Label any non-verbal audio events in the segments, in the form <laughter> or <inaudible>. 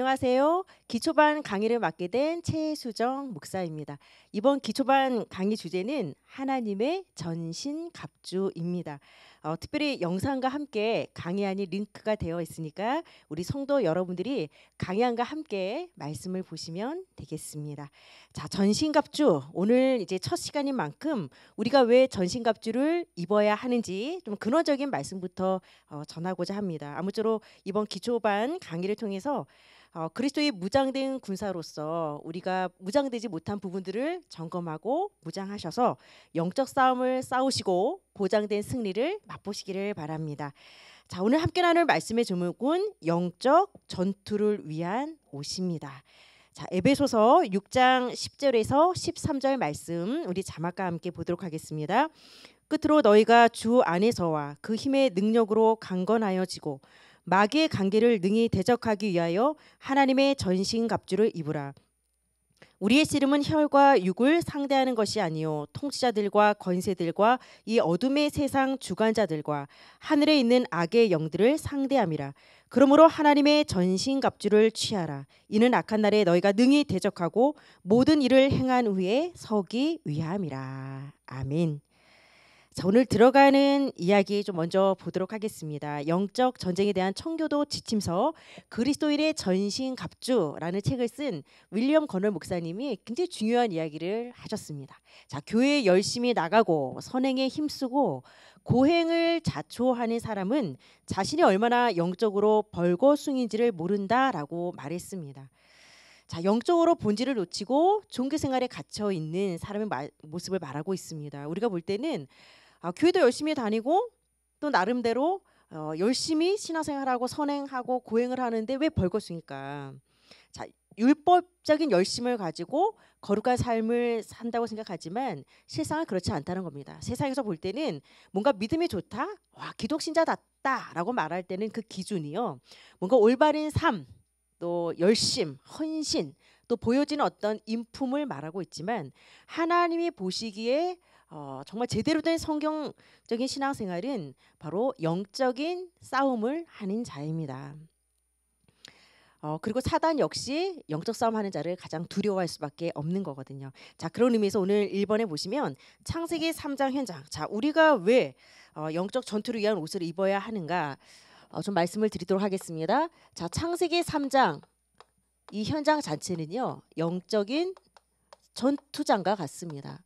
안녕하세요. 기초반 강의를 맡게 된 최수정 목사입니다. 이번 기초반 강의 주제는 하나님의 전신갑주입니다. 어, 특별히 영상과 함께 강의안이 링크가 되어 있으니까 우리 성도 여러분들이 강의안과 함께 말씀을 보시면 되겠습니다. 자, 전신갑주 오늘 이제 첫 시간인 만큼 우리가 왜 전신갑주를 입어야 하는지 좀 근원적인 말씀부터 어, 전하고자 합니다. 아무쪼록 이번 기초반 강의를 통해서 어, 그리스도의 무장된 군사로서 우리가 무장되지 못한 부분들을 점검하고 무장하셔서 영적 싸움을 싸우시고 보장된 승리를 맛보시기를 바랍니다. 자, 오늘 함께 나눌 말씀의 제목은 영적 전투를 위한 옷입니다. 자, 에베소서 6장 10절에서 13절 말씀 우리 자막과 함께 보도록 하겠습니다. 끝으로 너희가 주 안에서와 그 힘의 능력으로 강건하여지고 마귀의 관계를 능히 대적하기 위하여 하나님의 전신갑주를 입으라. 우리의 씨름은 혈과 육을 상대하는 것이 아니요 통치자들과 권세들과 이 어둠의 세상 주관자들과 하늘에 있는 악의 영들을 상대함이라. 그러므로 하나님의 전신 갑주를 취하라. 이는 악한 날에 너희가 능히 대적하고 모든 일을 행한 후에 서기 위함이라. 아멘. 자, 오늘 들어가는 이야기 좀 먼저 보도록 하겠습니다. 영적 전쟁에 대한 청교도 지침서 그리스도인의 전신 갑주라는 책을 쓴 윌리엄 건널 목사님이 굉장히 중요한 이야기를 하셨습니다. 자, 교회에 열심히 나가고 선행에 힘쓰고 고행을 자초하는 사람은 자신이 얼마나 영적으로 벌거숭인지를 모른다라고 말했습니다. 자, 영적으로 본질을 놓치고 종교 생활에 갇혀 있는 사람의 마, 모습을 말하고 있습니다. 우리가 볼 때는 아, 교회도 열심히 다니고 또 나름대로 어, 열심히 신화생활하고 선행하고 고행을 하는데 왜 벌거숭일까? 자 율법적인 열심을 가지고 거룩한 삶을 산다고 생각하지만 세상은 그렇지 않다는 겁니다. 세상에서 볼 때는 뭔가 믿음이 좋다, 와 기독신자답다라고 말할 때는 그 기준이요. 뭔가 올바른 삶, 또 열심, 헌신, 또 보여지는 어떤 인품을 말하고 있지만 하나님이 보시기에 어, 정말 제대로 된 성경적인 신앙생활은 바로 영적인 싸움을 하는 자입니다. 어, 그리고 사단 역시 영적 싸움하는 자를 가장 두려워할 수밖에 없는 거거든요. 자 그런 의미에서 오늘 1번에 보시면 창세기 3장 현장. 자 우리가 왜 어, 영적 전투를 위한 옷을 입어야 하는가 어, 좀 말씀을 드리도록 하겠습니다. 자 창세기 3장 이 현장 자체는요 영적인 전투장과 같습니다.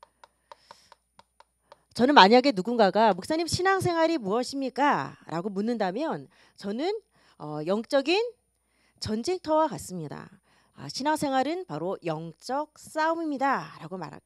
저는 만약에 누군가가 목사님 신앙생활이 무엇입니까? 라고 묻는다면 저는 어, 영적인 전쟁터와 같습니다. 아, 신앙생활은 바로 영적 싸움입니다. 라고 말할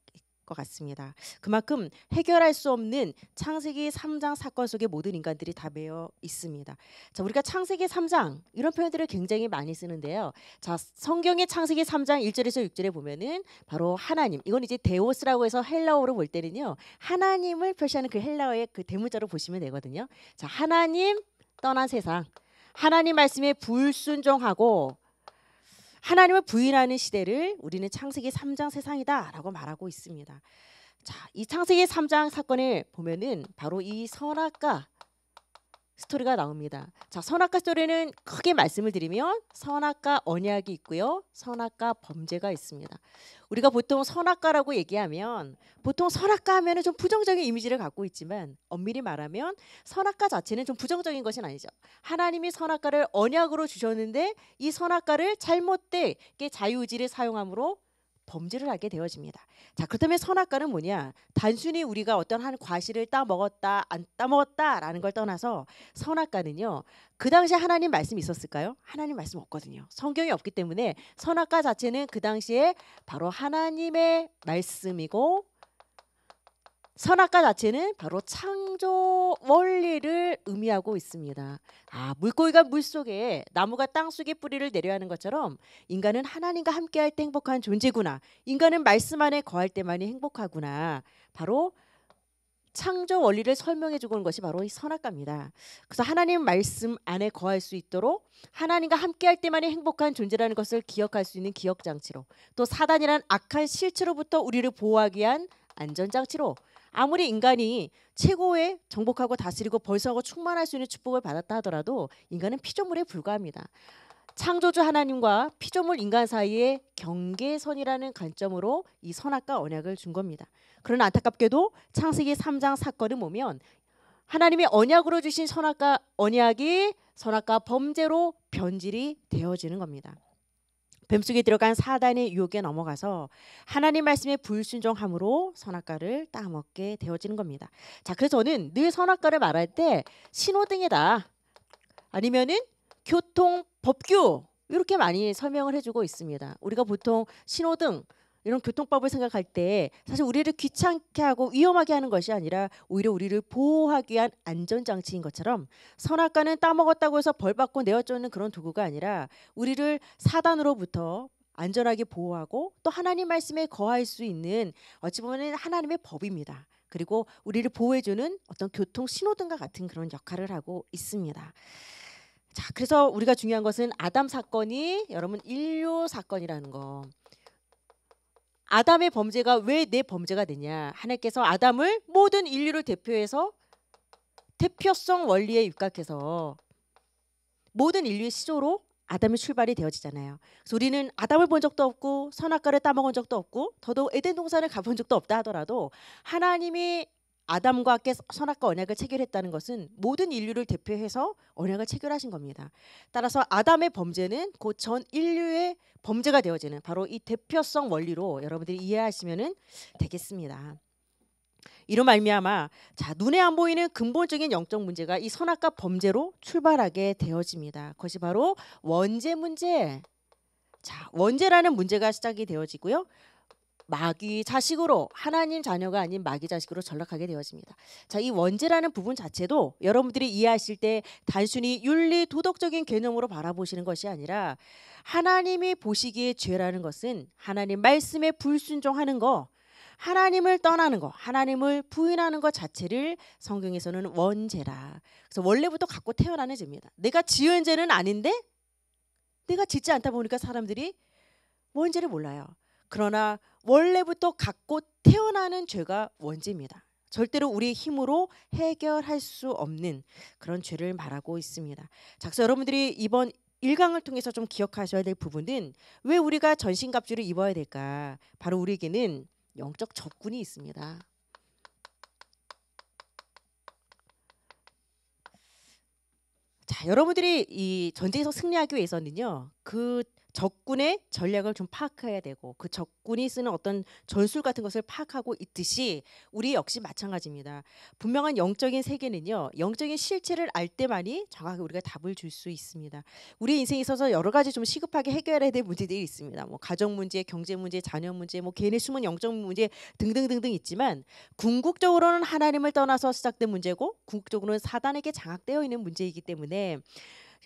것 같습니다. 그만큼 해결할 수 없는 창세기 3장 사건 속에 모든 인간들이 다 매여 있습니다. 자, 우리가 창세기 3장 이런 표현들을 굉장히 많이 쓰는데요. 자, 성경의 창세기 3장 1절에서 6절에 보면은 바로 하나님. 이건 이제 데오스라고 해서 헬라어로 볼 때는요. 하나님을 표시하는 그 헬라어의 그 대문자로 보시면 되거든요. 자, 하나님 떠난 세상. 하나님 말씀에 불순종하고 하나님을 부인하는 시대를 우리는 창세기 3장 세상이다라고 말하고 있습니다. 자, 이 창세기 3장 사건을 보면은 바로 이 선악과 스토리가 나옵니다. 자, 선악과 스토리는 크게 말씀을 드리면 선악과 언약이 있고요. 선악과 범죄가 있습니다. 우리가 보통 선악과라고 얘기하면 보통 선악과 하면은 좀 부정적인 이미지를 갖고 있지만 엄밀히 말하면 선악과 자체는 좀 부정적인 것은 아니죠. 하나님이 선악과를 언약으로 주셨는데 이 선악과를 잘못되게 자유의지를 사용함으로 범죄를 하게 되어집니다. 자 그렇다면 선악과는 뭐냐? 단순히 우리가 어떤 한 과실을 따 먹었다 안 따 먹었다라는 걸 떠나서 선악과는요. 그 당시 하나님 말씀 있었을까요? 하나님 말씀 없거든요. 성경이 없기 때문에 선악과 자체는 그 당시에 바로 하나님의 말씀이고 선악과 자체는 바로 창조 원리를 의미하고 있습니다. 아, 물고기가 물 속에 나무가 땅 속에 뿌리를 내려 하는 것처럼 인간은 하나님과 함께할 때 행복한 존재구나. 인간은 말씀 안에 거할 때만이 행복하구나. 바로 창조 원리를 설명해 주고 있는 것이 바로 이 선악과입니다. 그래서 하나님 말씀 안에 거할 수 있도록 하나님과 함께할 때만이 행복한 존재라는 것을 기억할 수 있는 기억 장치로 또 사단이란 악한 실체로부터 우리를 보호하기 위한 안전 장치로 아무리 인간이 최고의 정복하고 다스리고 벌써하고 충만할 수 있는 축복을 받았다 하더라도 인간은 피조물에 불과합니다. 창조주 하나님과 피조물 인간 사이의 경계선이라는 관점으로 이 선악과 언약을 준 겁니다. 그러나 안타깝게도 창세기 3장 사건을 보면 하나님의 언약으로 주신 선악과 언약이 선악과 범죄로 변질이 되어지는 겁니다. 뱀속에 들어간 사단의 유혹에 넘어가서 하나님 말씀에 불순종함으로 선악과를 따먹게 되어지는 겁니다. 자, 그래서 저는 늘 선악과를 말할 때 신호등이다. 아니면은 교통 법규 이렇게 많이 설명을 해주고 있습니다. 우리가 보통 신호등 이런 교통법을 생각할 때 사실 우리를 귀찮게 하고 위험하게 하는 것이 아니라 오히려 우리를 보호하기 위한 안전장치인 것처럼 선악과는 따먹었다고 해서 벌받고 내어쫓는 그런 도구가 아니라 우리를 사단으로부터 안전하게 보호하고 또 하나님 말씀에 거할 수 있는 어찌 보면 하나님의 법입니다. 그리고 우리를 보호해주는 어떤 교통 신호등과 같은 그런 역할을 하고 있습니다. 자, 그래서 우리가 중요한 것은 아담 사건이 여러분 인류 사건이라는 거. 아담의 범죄가 왜 내 범죄가 되냐? 하나님께서 아담을 모든 인류를 대표해서 대표성 원리에 입각해서 모든 인류의 시조로 아담의 출발이 되어지잖아요. 그래서 우리는 아담을 본 적도 없고 선악과를 따먹은 적도 없고 더더욱 에덴 동산을 가본 적도 없다 하더라도 하나님이 아담과 함께 선악과 언약을 체결했다는 것은 모든 인류를 대표해서 언약을 체결하신 겁니다. 따라서 아담의 범죄는 곧 전 인류의 범죄가 되어지는 바로 이 대표성 원리로 여러분들이 이해하시면 되겠습니다. 이로 말미암아 자 눈에 안 보이는 근본적인 영적 문제가 이 선악과 범죄로 출발하게 되어집니다. 그것이 바로 원죄 문제. 자 원죄라는 문제가 시작이 되어지고요. 마귀 자식으로 하나님 자녀가 아닌 마귀 자식으로 전락하게 되어집니다. 자, 이 원죄라는 부분 자체도 여러분들이 이해하실 때 단순히 윤리 도덕적인 개념으로 바라보시는 것이 아니라 하나님이 보시기에 죄라는 것은 하나님 말씀에 불순종하는 거 하나님을 떠나는 거, 하나님을 부인하는 것 자체를 성경에서는 원죄라. 그래서 원래부터 갖고 태어나는 죄입니다. 내가 지은 죄는 아닌데 내가 짓지 않다 보니까 사람들이 원죄를 몰라요. 그러나 원래부터 갖고 태어나는 죄가 원죄입니다. 절대로 우리의 힘으로 해결할 수 없는 그런 죄를 말하고 있습니다. 작서 여러분들이 이번 1강을 통해서 좀 기억하셔야 될 부분은 왜 우리가 전신갑주를 입어야 될까? 바로 우리에게는 영적 적군이 있습니다. 자, 여러분들이 이 전쟁에서 승리하기 위해서는요. 그 적군의 전략을 좀 파악해야 되고 그 적군이 쓰는 어떤 전술 같은 것을 파악하고 있듯이 우리 역시 마찬가지입니다. 분명한 영적인 세계는요. 영적인 실체를 알 때만이 정확하게 우리가 답을 줄 수 있습니다. 우리 인생에 있어서 여러 가지 좀 시급하게 해결해야 될 문제들이 있습니다. 뭐 가정 문제, 경제 문제, 자녀 문제, 뭐 개인의 숨은 영적 문제 등등등등 있지만 궁극적으로는 하나님을 떠나서 시작된 문제고 궁극적으로는 사단에게 장악되어 있는 문제이기 때문에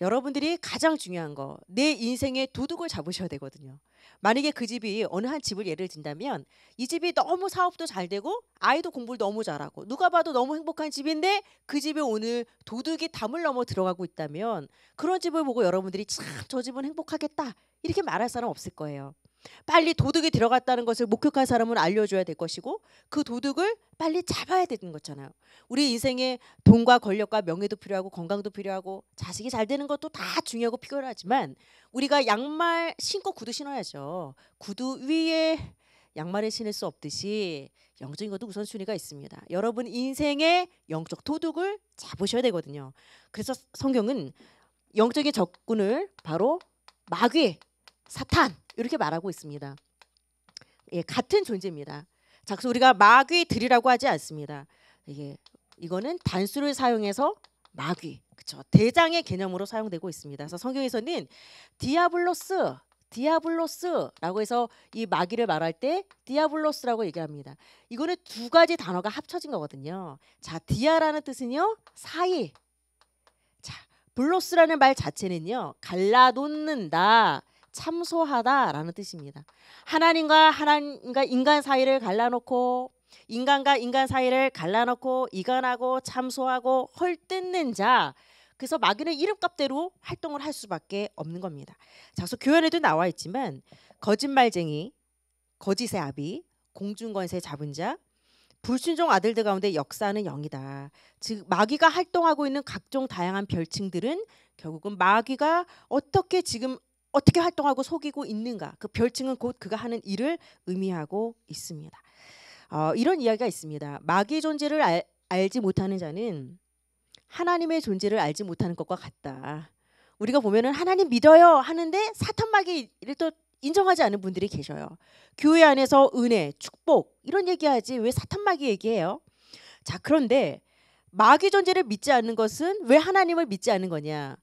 여러분들이 가장 중요한 거 내 인생의 도둑을 잡으셔야 되거든요. 만약에 그 집이 어느 한 집을 예를 든다면 이 집이 너무 사업도 잘 되고 아이도 공부를 너무 잘하고 누가 봐도 너무 행복한 집인데 그 집에 오늘 도둑이 담을 넘어 들어가고 있다면 그런 집을 보고 여러분들이 참 저 집은 행복하겠다 이렇게 말할 사람 없을 거예요. 빨리 도둑이 들어갔다는 것을 목격한 사람은 알려줘야 될 것이고 그 도둑을 빨리 잡아야 되는 거잖아요. 우리 인생에 돈과 권력과 명예도 필요하고 건강도 필요하고 자식이 잘 되는 것도 다 중요하고 필요하지만 우리가 양말 신고 구두 신어야죠. 구두 위에 양말을 신을 수 없듯이 영적인 것도 우선순위가 있습니다. 여러분 인생의 영적 도둑을 잡으셔야 되거든요. 그래서 성경은 영적인 적군을 바로 마귀 사탄 이렇게 말하고 있습니다. 예, 같은 존재입니다. 자, 그래서 우리가 마귀들이라고 하지 않습니다. 이게 이거는 단수를 사용해서 마귀, 그렇죠? 대장의 개념으로 사용되고 있습니다. 그래서 성경에서는 디아블로스, 디아블로스라고 해서 이 마귀를 말할 때 디아블로스라고 얘기합니다. 이거는 두 가지 단어가 합쳐진 거거든요. 자, 디아라는 뜻은요, 사이. 자, 블로스라는 말 자체는요, 갈라놓는다, 참소하다라는 뜻입니다. 하나님과 하나님과 인간 사이를 갈라놓고 인간과 인간 사이를 갈라놓고 이간하고 참소하고 헐뜯는 자 그래서 마귀는 이름값대로 활동을 할 수밖에 없는 겁니다. 자, 서 교연에도 나와 있지만 거짓말쟁이, 거짓의 아비, 공중권세 잡은 자, 불순종 아들들 가운데 역사는 영이다. 즉 마귀가 활동하고 있는 각종 다양한 별칭들은 결국은 마귀가 어떻게 지금 어떻게 활동하고 속이고 있는가 그 별칭은 곧 그가 하는 일을 의미하고 있습니다. 어, 이런 이야기가 있습니다. 마귀 존재를 알, 알지 못하는 자는 하나님의 존재를 알지 못하는 것과 같다. 우리가 보면은 하나님 믿어요 하는데 사탄 마귀를 또 인정하지 않은 분들이 계셔요. 교회 안에서 은혜, 축복 이런 얘기하지 왜 사탄 마귀 얘기해요? 자 그런데 마귀 존재를 믿지 않는 것은 왜 하나님을 믿지 않는 거냐?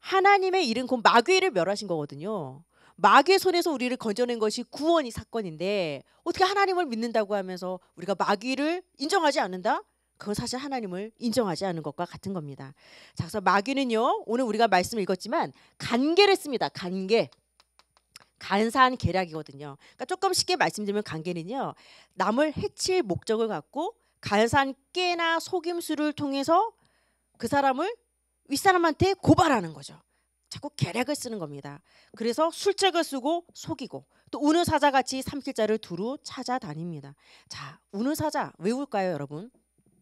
하나님의 일은 곧 마귀를 멸하신 거거든요. 마귀의 손에서 우리를 건져낸 것이 구원이 사건인데 어떻게 하나님을 믿는다고 하면서 우리가 마귀를 인정하지 않는다? 그건 사실 하나님을 인정하지 않은 것과 같은 겁니다. 자, 그래서 마귀는요. 오늘 우리가 말씀 읽었지만 간계를 씁니다. 간계. 간사한 계략이거든요. 그러니까 조금 쉽게 말씀드리면 간계는요. 남을 해칠 목적을 갖고 간사한 깨나 속임수를 통해서 그 사람을 윗사람한테 고발하는 거죠. 자꾸 계략을 쓰는 겁니다. 그래서 술책을 쓰고 속이고 또 우는 사자같이 삼킬자를 두루 찾아다닙니다. 자, 우는 사자 외 울까요, 여러분?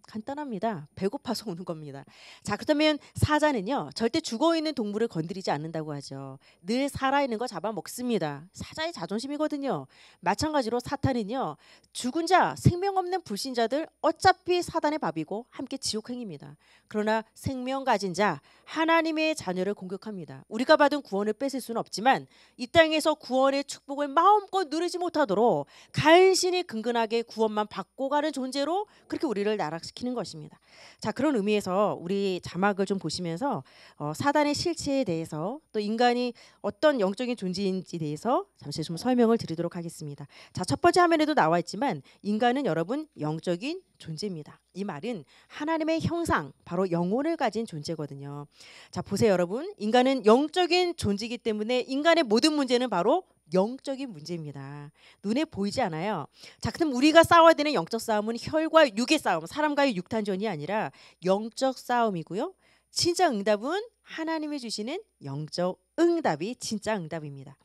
간단합니다. 배고파서 오는 겁니다. 자, 그렇다면 사자는요. 절대 죽어 있는 동물을 건드리지 않는다고 하죠. 늘 살아 있는 거 잡아 먹습니다. 사자의 자존심이거든요. 마찬가지로 사탄은요. 죽은 자, 생명 없는 불신자들 어차피 사단의 밥이고 함께 지옥 행입니다. 그러나 생명 가진 자, 하나님의 자녀를 공격합니다. 우리가 받은 구원을 뺏을 수는 없지만 이 땅에서 구원의 축복을 마음껏 누리지 못하도록 간신히 근근하게 구원만 받고 가는 존재로 그렇게 우리를 나락시 시키는 것입니다. 자 그런 의미에서 우리 자막을 좀 보시면서 어, 사단의 실체에 대해서 또 인간이 어떤 영적인 존재인지 대해서 잠시 좀 설명을 드리도록 하겠습니다. 자 첫 번째 화면에도 나와 있지만 인간은 여러분 영적인 존재입니다. 이 말은 하나님의 형상, 바로 영혼을 가진 존재거든요. 자, 보세요, 여러분. 인간은 영적인 존재이기 때문에 인간의 모든 문제는 바로 영적인 문제입니다. 눈에 보이지 않아요. 자, 그럼 우리가 싸워야 되는 영적 싸움은 혈과 육의 싸움, 사람과의 육탄전이 아니라 영적 싸움이고요. 진짜 응답은 하나님이 주시는 영적 응답이 진짜 응답입니다.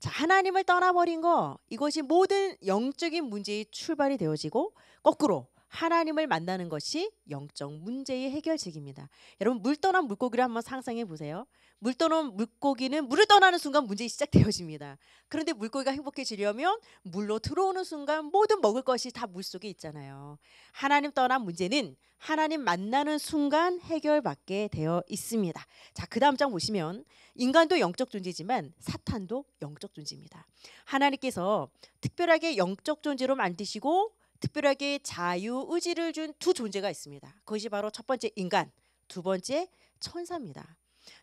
자, 하나님을 떠나버린 거 이것이 모든 영적인 문제의 출발이 되어지고 거꾸로 하나님을 만나는 것이 영적 문제의 해결책입니다. 여러분 물 떠난 물고기를 한번 상상해 보세요. 물 떠난 물고기는 물을 떠나는 순간 문제가 시작되어집니다. 그런데 물고기가 행복해지려면 물로 들어오는 순간 모든 먹을 것이 다 물 속에 있잖아요. 하나님 떠난 문제는 하나님 만나는 순간 해결받게 되어 있습니다. 자, 그 다음 장 보시면 인간도 영적 존재지만 사탄도 영적 존재입니다. 하나님께서 특별하게 영적 존재로 만드시고 특별하게 자유의지를 준 두 존재가 있습니다. 그것이 바로 첫 번째 인간, 두 번째 천사입니다.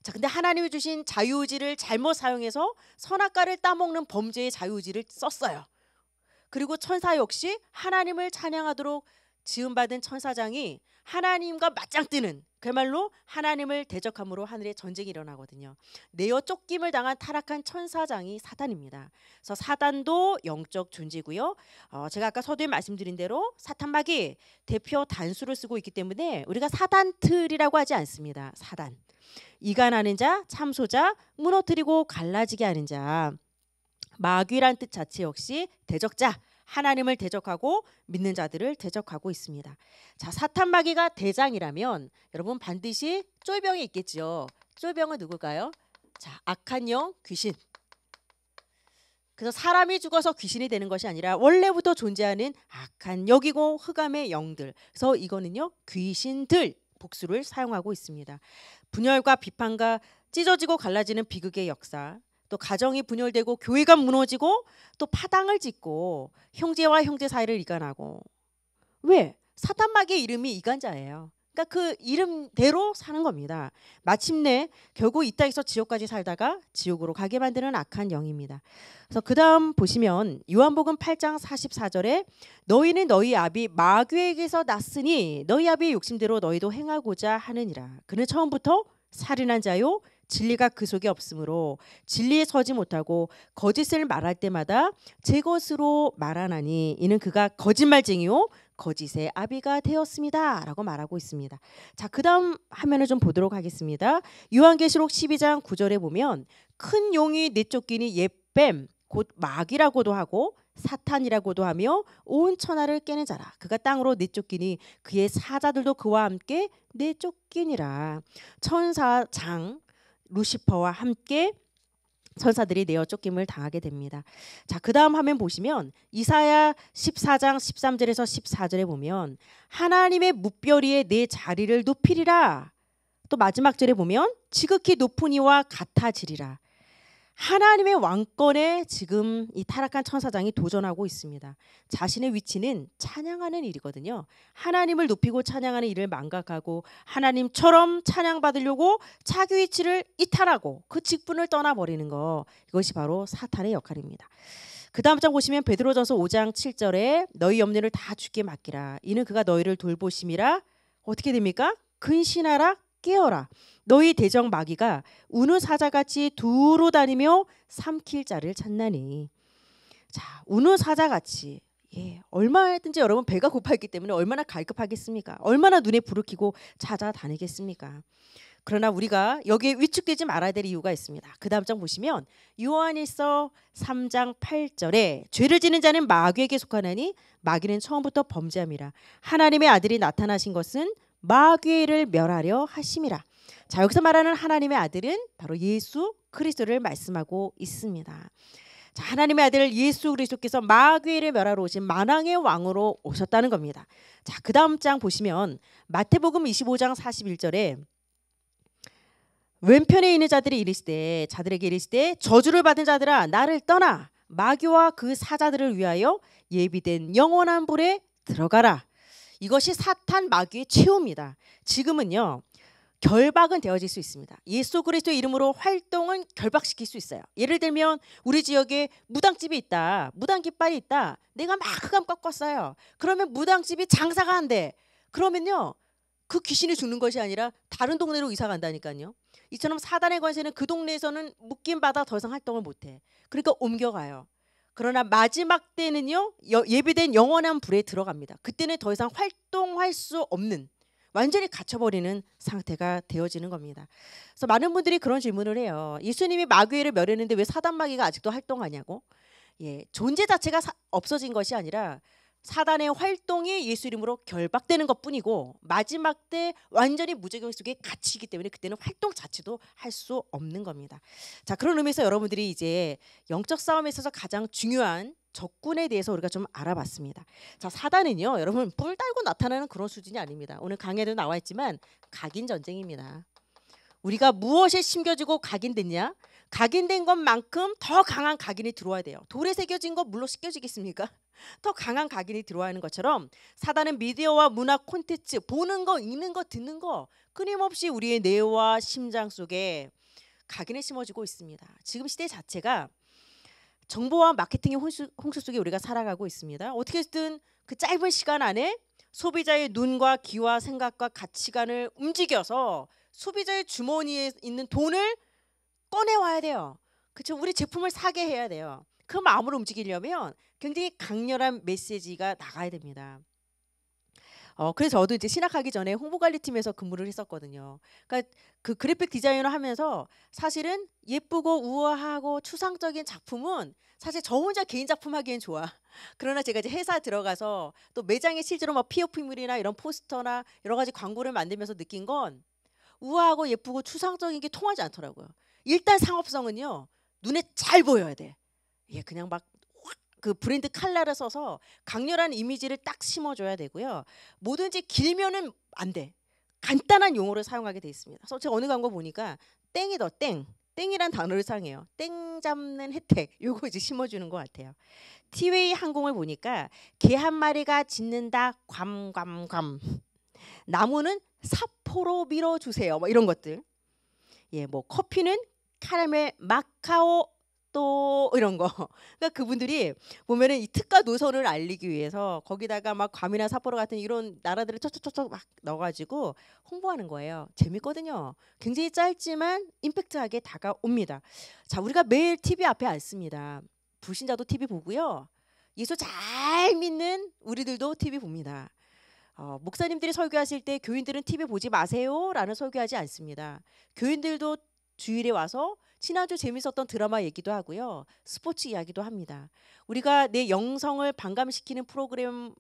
자, 근데 하나님이 주신 자유의지를 잘못 사용해서 선악과를 따먹는 범죄의 자유의지를 썼어요. 그리고 천사 역시 하나님을 찬양하도록 지음받은 천사장이 하나님과 맞짱 뜨는 그야말로 하나님을 대적함으로 하늘에 전쟁이 일어나거든요. 내어 쫓김을 당한 타락한 천사장이 사단입니다. 그래서 사단도 영적 존재고요. 어, 제가 아까 서두에 말씀드린 대로 사탄마귀 대표 단수를 쓰고 있기 때문에 우리가 사단틀이라고 하지 않습니다. 사단. 이간하는 자, 참소자, 무너뜨리고 갈라지게 하는 자. 마귀란 뜻 자체 역시 대적자, 하나님을 대적하고 믿는 자들을 대적하고 있습니다. 자, 사탄 마귀가 대장이라면 여러분 반드시 쫄병이 있겠지요. 쫄병은 누굴까요? 자, 악한 영 귀신. 그래서 사람이 죽어서 귀신이 되는 것이 아니라 원래부터 존재하는 악한 역이고 흑암의 영들. 그래서 이거는요. 귀신들 복수를 사용하고 있습니다. 분열과 비판과 찢어지고 갈라지는 비극의 역사. 또 가정이 분열되고 교회가 무너지고 또 파당을 짓고 형제와 형제 사이를 이간하고 왜 사탄마귀의 이름이 이간자예요. 그러니까 그 이름대로 사는 겁니다. 마침내 결국 이 땅에서 지옥까지 살다가 지옥으로 가게 만드는 악한 영입니다. 그래서 그다음 보시면 요한복음 8장 44절에 너희는 너희 아비 마귀에게서 났으니 너희 아비의 욕심대로 너희도 행하고자 하느니라. 그는 처음부터 살인한 자요 진리가 그 속에 없으므로 진리에 서지 못하고 거짓을 말할 때마다 제 것으로 말하나니 이는 그가 거짓말쟁이요 거짓의 아비가 되었습니다라고 말하고 있습니다. 자, 그다음 화면을 좀 보도록 하겠습니다. 유한계시록 12장 9절에 보면 큰 용이 내쫓기니 옛뱀곧막이라고도 하고 사탄이라고도 하며 온 천하를 깨는 자라 그가 땅으로 내쫓기니 그의 사자들도 그와 함께 내쫓기니라 천사장 루시퍼와 함께 천사들이 내어 쫓김을 당하게 됩니다. 자, 그다음 화면 보시면 이사야 14장 13절에서 14절에 보면 하나님의 무뼈리에 내 자리를 높이리라. 또 마지막 절에 보면 지극히 높은 이와 같아지리라. 하나님의 왕권에 지금 이 타락한 천사장이 도전하고 있습니다. 자신의 위치는 찬양하는 일이거든요. 하나님을 높이고 찬양하는 일을 망각하고 하나님처럼 찬양받으려고 자기 위치를 이탈하고 그 직분을 떠나버리는 거 이것이 바로 사탄의 역할입니다. 그 다음 장 보시면 베드로전서 5장 7절에 너희 염려를 다 주께 맡기라 이는 그가 너희를 돌보심이라 어떻게 됩니까? 근신하라 깨어라. 너희 대적 마귀가 우는 사자같이 두루 다니며 삼킬 자를 찾나니. 자, 우는 사자같이 예, 얼마든지 했 여러분 배가 고파있기 때문에 얼마나 갈급하겠습니까? 얼마나 눈에 부르키고 찾아다니겠습니까? 그러나 우리가 여기에 위축되지 말아야 될 이유가 있습니다. 그 다음 장 보시면 요한일서 3장 8절에 죄를 지는 자는 마귀에게 속하나니 마귀는 처음부터 범죄함이라 하나님의 아들이 나타나신 것은 마귀를 멸하려 하심이라. 자, 여기서 말하는 하나님의 아들은 바로 예수 그리스도를 말씀하고 있습니다. 자, 하나님의 아들 예수 그리스도께서 마귀를 멸하러 오신 만왕의 왕으로 오셨다는 겁니다. 자, 그 다음 장 보시면 마태복음 25장 41절에 왼편에 있는 자들이 이르시되 자들에게 이르시되 저주를 받은 자들아 나를 떠나 마귀와 그 사자들을 위하여 예비된 영원한 불에 들어가라. 이것이 사탄 마귀의 최후입니다. 지금은요. 결박은 되어질 수 있습니다. 예수 그리스도의 이름으로 활동은 결박시킬 수 있어요. 예를 들면 우리 지역에 무당집이 있다. 무당 깃발이 있다. 내가 막 흑암 꺾었어요. 그러면 무당집이 장사가 안 돼. 그러면요. 그 귀신이 죽는 것이 아니라 다른 동네로 이사 간다니까요. 이처럼 사단의 관세는 그 동네에서는 묶임 받아 더 이상 활동을 못 해. 그러니까 옮겨가요. 그러나 마지막 때는요 예비된 영원한 불에 들어갑니다. 그때는 더 이상 활동할 수 없는 완전히 갇혀버리는 상태가 되어지는 겁니다. 그래서 많은 분들이 그런 질문을 해요. 예수님이 마귀를 멸했는데 왜 사단 마귀가 아직도 활동하냐고? 예, 존재 자체가 사, 없어진 것이 아니라 사단의 활동이 예수 이름으로 결박되는 것뿐이고 마지막 때 완전히 무적용 속에 갇히기 때문에 그때는 활동 자체도 할 수 없는 겁니다. 자 그런 의미에서 여러분들이 이제 영적 싸움에 있어서 가장 중요한 적군에 대해서 우리가 좀 알아봤습니다. 자 사단은요 여러분 뿔 달고 나타나는 그런 수준이 아닙니다. 오늘 강의에도 나와 있지만 각인 전쟁입니다. 우리가 무엇에 심겨지고 각인됐냐? 각인된 것만큼 더 강한 각인이 들어와야 돼요. 돌에 새겨진 것 물로 새겨지겠습니까? <laughs> 더 강한 각인이 들어와 있는 것처럼 사단은 미디어와 문화 콘텐츠 보는 거, 읽는 거, 듣는 거 끊임없이 우리의 뇌와 심장 속에 각인을 심어주고 있습니다. 지금 시대 자체가 정보와 마케팅의 홍수, 홍수 속에 우리가 살아가고 있습니다. 어떻게든 그 짧은 시간 안에 소비자의 눈과 귀와 생각과 가치관을 움직여서 소비자의 주머니에 있는 돈을 꺼내와야 돼요. 그렇죠? 우리 제품을 사게 해야 돼요. 그 마음으로 움직이려면 굉장히 강렬한 메시지가 나가야 됩니다. 어, 그래서 저도 이제 신학하기 전에 홍보관리팀에서 근무를 했었거든요. 그러니까 그 그래픽 디자이너 하면서 사실은 예쁘고 우아하고 추상적인 작품은 사실 저 혼자 개인 작품 하기엔 좋아. <laughs> 그러나 제가 이제 회사 들어가서 또 매장에 실제로 막피어피물이나 뭐 이런 포스터나 여러 가지 광고를 만들면서 느낀 건 우아하고 예쁘고 추상적인 게 통하지 않더라고요. 일단 상업성은요 눈에 잘 보여야 돼. 예, 그냥 막 그 브랜드 칼라를 써서 강렬한 이미지를 딱 심어줘야 되고요. 뭐든지 길면은 안 돼. 간단한 용어를 사용하게 돼 있습니다. 그래서 제가 어느 광고 보니까 땡이 더 땡. 땡이란 단어를 사용해요. 땡 잡는 혜택. 요거 이제 심어주는 것 같아요. 티웨이 항공을 보니까 개 한 마리가 짖는다. 괌 괌괌. 나무는 사포로 밀어주세요. 뭐 이런 것들. 예, 뭐 커피는 카라멜, 마카오 또 이런 거. 그러니까 그분들이 보면은 이 특가 노선을 알리기 위해서 거기다가 막 괌이나 삿포로 같은 이런 나라들을 척척척척 막 넣어가지고 홍보하는 거예요. 재밌거든요. 굉장히 짧지만 임팩트하게 다가옵니다. 자, 우리가 매일 TV 앞에 앉습니다. 불신자도 TV 보고요. 예수 잘 믿는 우리들도 TV 봅니다. 어, 목사님들이 설교하실 때 교인들은 TV 보지 마세요라는 설교하지 않습니다. 교인들도 주일에 와서 지난주 재밌었던 드라마 얘기도 하고요. 스포츠 이야기도 합니다. 우리가 내 영성을 반감시키는 프로그램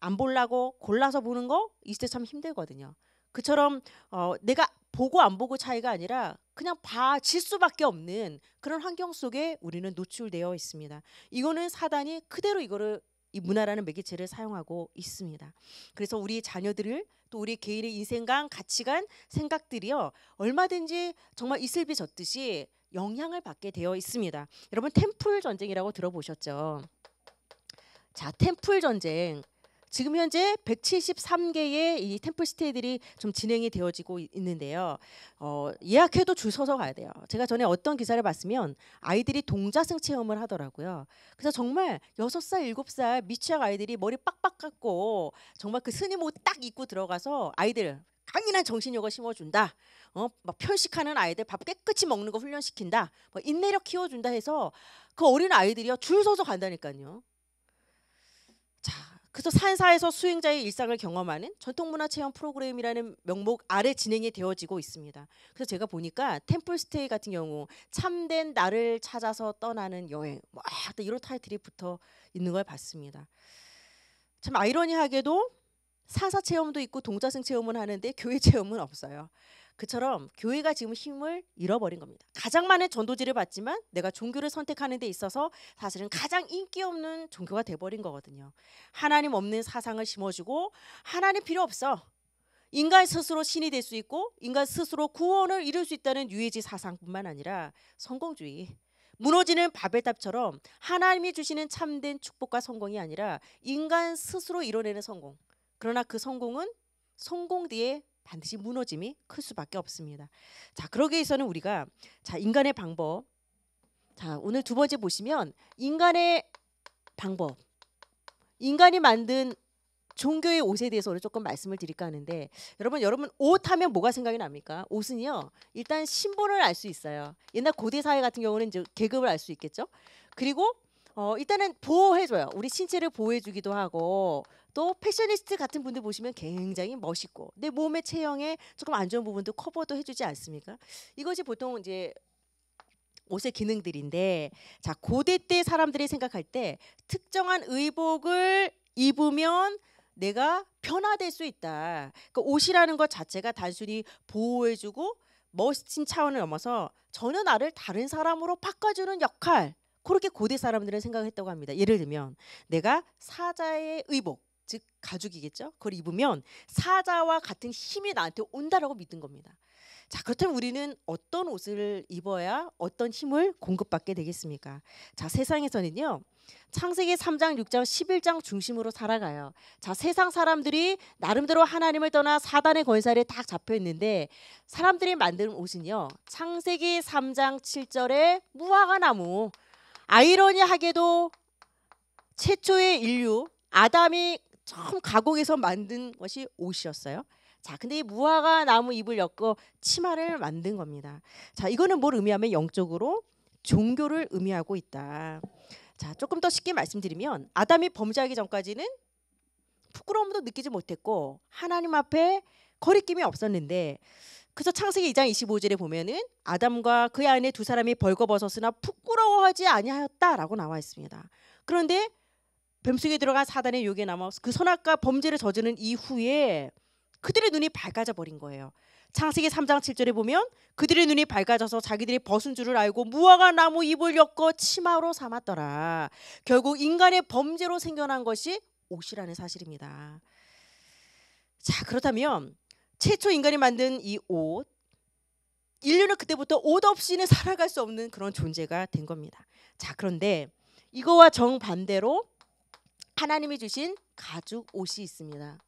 안 보려고 골라서 보는 거 이때 참 힘들거든요. 그처럼 어, 내가 보고 안 보고 차이가 아니라 그냥 봐질 수밖에 없는 그런 환경 속에 우리는 노출되어 있습니다. 이거는 사단이 그대로 이거를 이 문화라는 매개체를 사용하고 있습니다. 그래서 우리 자녀들을 또 우리 개인의 인생관, 가치관, 생각들이요 얼마든지 정말 이슬비 젖듯이 영향을 받게 되어 있습니다. 여러분 템플 전쟁이라고 들어보셨죠? 자, 템플 전쟁. 지금 현재 173개의 이 템플 시티들이좀 진행이 되어지고 있는데요. 어, 예약해도 줄 서서 가야 돼요. 제가 전에 어떤 기사를 봤으면 아이들이 동자승 체험을 하더라고요. 그래서 정말 6살, 7살 미취학 아이들이 머리 빡빡 깎고 정말 그 스님 옷 딱 입고 들어가서 아이들 강인한 정신력을 심어준다. 어, 막 편식하는 아이들 밥 깨끗이 먹는 거 훈련시킨다. 뭐 인내력 키워준다 해서 그 어린 아이들이줄 서서 간다니까요. 자, 그래서 산사에서 수행자의 일상을 경험하는 전통문화 체험 프로그램이라는 명목 아래 진행이 되어지고 있습니다. 그래서 제가 보니까 템플스테이 같은 경우 참된 나를 찾아서 떠나는 여행 막 뭐 아, 이런 타이틀이 붙어 있는 걸 봤습니다. 참 아이러니하게도 사사 체험도 있고 동자승 체험은 하는데 교회 체험은 없어요. 그처럼 교회가 지금 힘을 잃어버린 겁니다. 가장 많은 전도지를 받지만 내가 종교를 선택하는 데 있어서 사실은 가장 인기 없는 종교가 돼버린 거거든요. 하나님 없는 사상을 심어주고 하나님 필요 없어. 인간 스스로 신이 될 수 있고 인간 스스로 구원을 이룰 수 있다는 유해지 사상뿐만 아니라 성공주의 무너지는 바벨탑처럼 하나님이 주시는 참된 축복과 성공이 아니라 인간 스스로 이뤄내는 성공. 그러나 그 성공은 성공 뒤에 반드시 무너짐이 클 수밖에 없습니다. 자, 그러기 위해서는 우리가 자, 인간의 방법. 자, 오늘 두 번째 보시면 인간의 방법. 인간이 만든 종교의 옷에 대해서 오늘 조금 말씀을 드릴까 하는데 여러분 여러분 옷 하면 뭐가 생각이 납니까? 옷은요 일단 심보를 알수 있어요. 옛날 고대 사회 같은 경우는 이제 계급을 알 수 있겠죠. 그리고 어, 일단은 보호해줘요. 우리 신체를 보호해주기도 하고 또 패셔니스트 같은 분들 보시면 굉장히 멋있고 내 몸의 체형에 조금 안 좋은 부분도 커버도 해주지 않습니까? 이것이 보통 이제 옷의 기능들인데 자 고대 때 사람들이 생각할 때 특정한 의복을 입으면 내가 변화될 수 있다. 그 옷이라는 것 자체가 단순히 보호해주고 멋진 차원을 넘어서 전혀 나를 다른 사람으로 바꿔주는 역할. 그렇게 고대 사람들은 생각했다고 합니다. 예를 들면 내가 사자의 의복 즉 가죽이겠죠. 그걸 입으면 사자와 같은 힘이 나한테 온다라고 믿은 겁니다. 자, 그렇다면 우리는 어떤 옷을 입어야 어떤 힘을 공급받게 되겠습니까? 자, 세상에서는요. 창세기 3장, 6장, 11장 중심으로 살아가요. 자, 세상 사람들이 나름대로 하나님을 떠나 사단의 권세에 딱 잡혀 있는데 사람들이 만드 옷은요. 창세기 3장 7절에 무화과 나무 아이러니하게도 최초의 인류 아담이 처음 가공해서 만든 것이 옷이었어요. 자, 근데 이 무화과 나무 잎을 엮어 치마를 만든 겁니다. 자, 이거는 뭘 의미하면 영적으로 종교를 의미하고 있다. 자, 조금 더 쉽게 말씀드리면 아담이 범죄하기 전까지는 부끄러움도 느끼지 못했고 하나님 앞에 거리낌이 없었는데 그래서 창세기 2장 25절에 보면은 아담과 그의 아내 두 사람이 벌거벗었으나 부끄러워하지 아니하였다라고 나와 있습니다. 그런데 뱀속에 들어가 사단의 욕에 남아 그 선악과 범죄를 저지른 이후에 그들의 눈이 밝아져 버린 거예요. 창세기 3장 7절에 보면 그들의 눈이 밝아져서 자기들이 벗은 줄을 알고 무화과 나무 잎을 엮어 치마로 삼았더라. 결국 인간의 범죄로 생겨난 것이 옷이라는 사실입니다. 자, 그렇다면 최초 인간이 만든 이 옷, 인류는 그때부터 옷 없이는 살아갈 수 없는 그런 존재가 된 겁니다. 자, 그런데 이거와 정반대로 하나님이 주신 가죽 옷이 있습니다.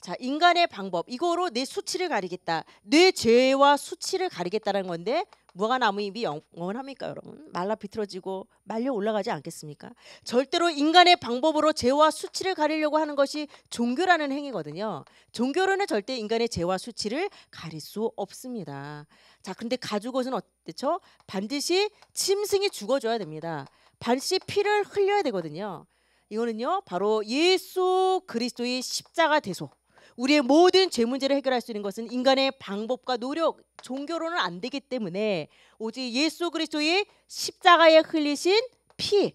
자, 인간의 방법 이거로 내 수치를 가리겠다. 내 죄와 수치를 가리겠다는 건데 무화과 나무 잎이 영원합니까, 여러분? 말라 비틀어지고 말려 올라가지 않겠습니까? 절대로 인간의 방법으로 죄와 수치를 가리려고 하는 것이 종교라는 행위거든요. 종교로는 절대 인간의 죄와 수치를 가릴 수 없습니다. 자, 근데 가죽옷은 어때죠? 반드시 짐승이 죽어줘야 됩니다. 반드시 피를 흘려야 되거든요. 이거는요 바로 예수 그리스도의 십자가 대소 우리의 모든 죄 문제를 해결할 수 있는 것은 인간의 방법과 노력, 종교로는 안 되기 때문에 오직 예수 그리스도의 십자가에 흘리신 피,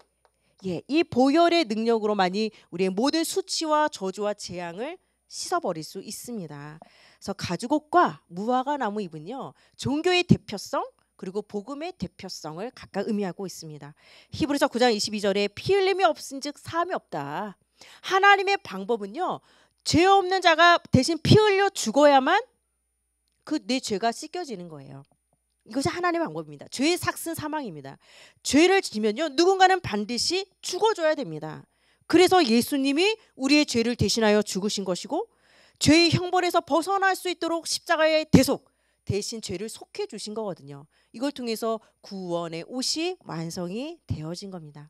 예, 이 보혈의 능력으로만이 우리의 모든 수치와 저주와 재앙을 씻어버릴 수 있습니다. 그래서 가죽옷과 무화과 나무 잎은요 종교의 대표성 그리고 복음의 대표성을 각각 의미하고 있습니다. 히브리서 9장 22절에 피 흘림이 없은즉 사함이 없다. 하나님의 방법은요. 죄 없는 자가 대신 피 흘려 죽어야만 그 내 죄가 씻겨지는 거예요. 이것이 하나님의 방법입니다. 죄의 삭슨 사망입니다. 죄를 지면요. 누군가는 반드시 죽어줘야 됩니다. 그래서 예수님이 우리의 죄를 대신하여 죽으신 것이고 죄의 형벌에서 벗어날 수 있도록 십자가의 대속 대신 죄를 속해 주신 거거든요. 이걸 통해서 구원의 옷이 완성이 되어진 겁니다.